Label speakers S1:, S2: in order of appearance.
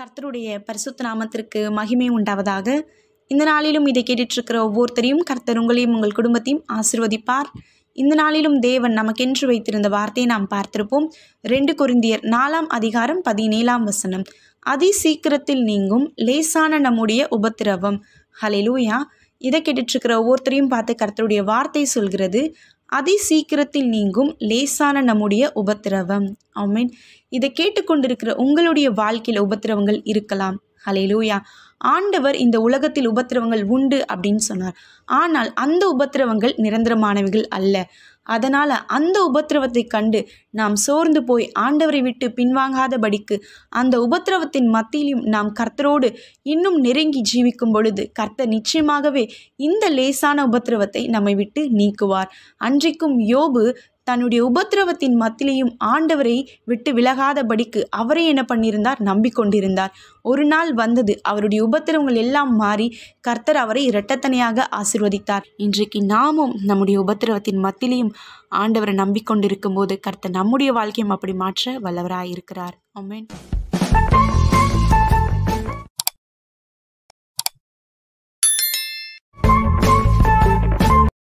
S1: கர்த்தருடைய பரிசுத்த நாமத்திற்கு மகிமை உண்டாவதாக இந்த நாளிலும் இதை கேட்டுட்ருக்கிற ஒவ்வொருத்தரையும் கர்த்தர் உங்களையும் உங்கள் குடும்பத்தையும் ஆசிர்வதிப்பார் இந்த நாளிலும் தேவன் நமக்கென்று வைத்திருந்த வார்த்தையை நாம் பார்த்திருப்போம் ரெண்டு குருந்தியர் நாலாம் அதிகாரம் பதினேழாம் வசனம் அதி சீக்கிரத்தில் நீங்கும் லேசான நம்முடைய உபத்திரவம் ஹலெலூயா இதை கேட்டுட்ருக்கிற ஒவ்வொருத்தரையும் பார்த்து கர்த்தருடைய வார்த்தை சொல்கிறது அதி சீக்கிரத்தில் நீங்கும் லேசான நம்முடைய உபத்திரவம் ஐ மீன் இதை கேட்டுக்கொண்டிருக்கிற உங்களுடைய வாழ்க்கையில் உபத்திரவங்கள் இருக்கலாம் ஹலேலூயா ஆண்டவர் இந்த உலகத்தில் உபத்திரவங்கள் உண்டு அப்படின்னு சொன்னார் ஆனால் அந்த உபத்திரவங்கள் நிரந்தரமானவைகள் அல்ல அதனால் அந்த உபத்திரவத்தை கண்டு நாம் சோர்ந்து போய் ஆண்டவரை விட்டு பின்வாங்காதபடிக்கு அந்த உபத்திரவத்தின் மத்தியிலும் நாம் கர்த்தரோடு இன்னும் நெருங்கி ஜீவிக்கும் பொழுது கர்த்தர் நிச்சயமாகவே இந்த லேசான உபத்திரவத்தை நம்மை விட்டு நீக்குவார் அன்றைக்கும் யோபு தன்னுடைய உபத்திரவத்தின் மத்திலேயும் ஆண்டவரை விட்டு விலகாதபடிக்கு அவரை என்ன பண்ணியிருந்தார் நம்பிக்கொண்டிருந்தார் ஒரு நாள் வந்தது அவருடைய உபத்திரவங்கள் எல்லாம் மாறி கர்த்தர் அவரை இரட்டத்தனையாக ஆசிர்வதித்தார் இன்றைக்கு நாமும் நம்முடைய உபத்திரவத்தின் மத்திலேயும் ஆண்டவரை நம்பிக்கொண்டிருக்கும் போது கர்த்தர் நம்முடைய வாழ்க்கையும் அப்படி மாற்ற வல்லவராயிருக்கிறார் அமேன்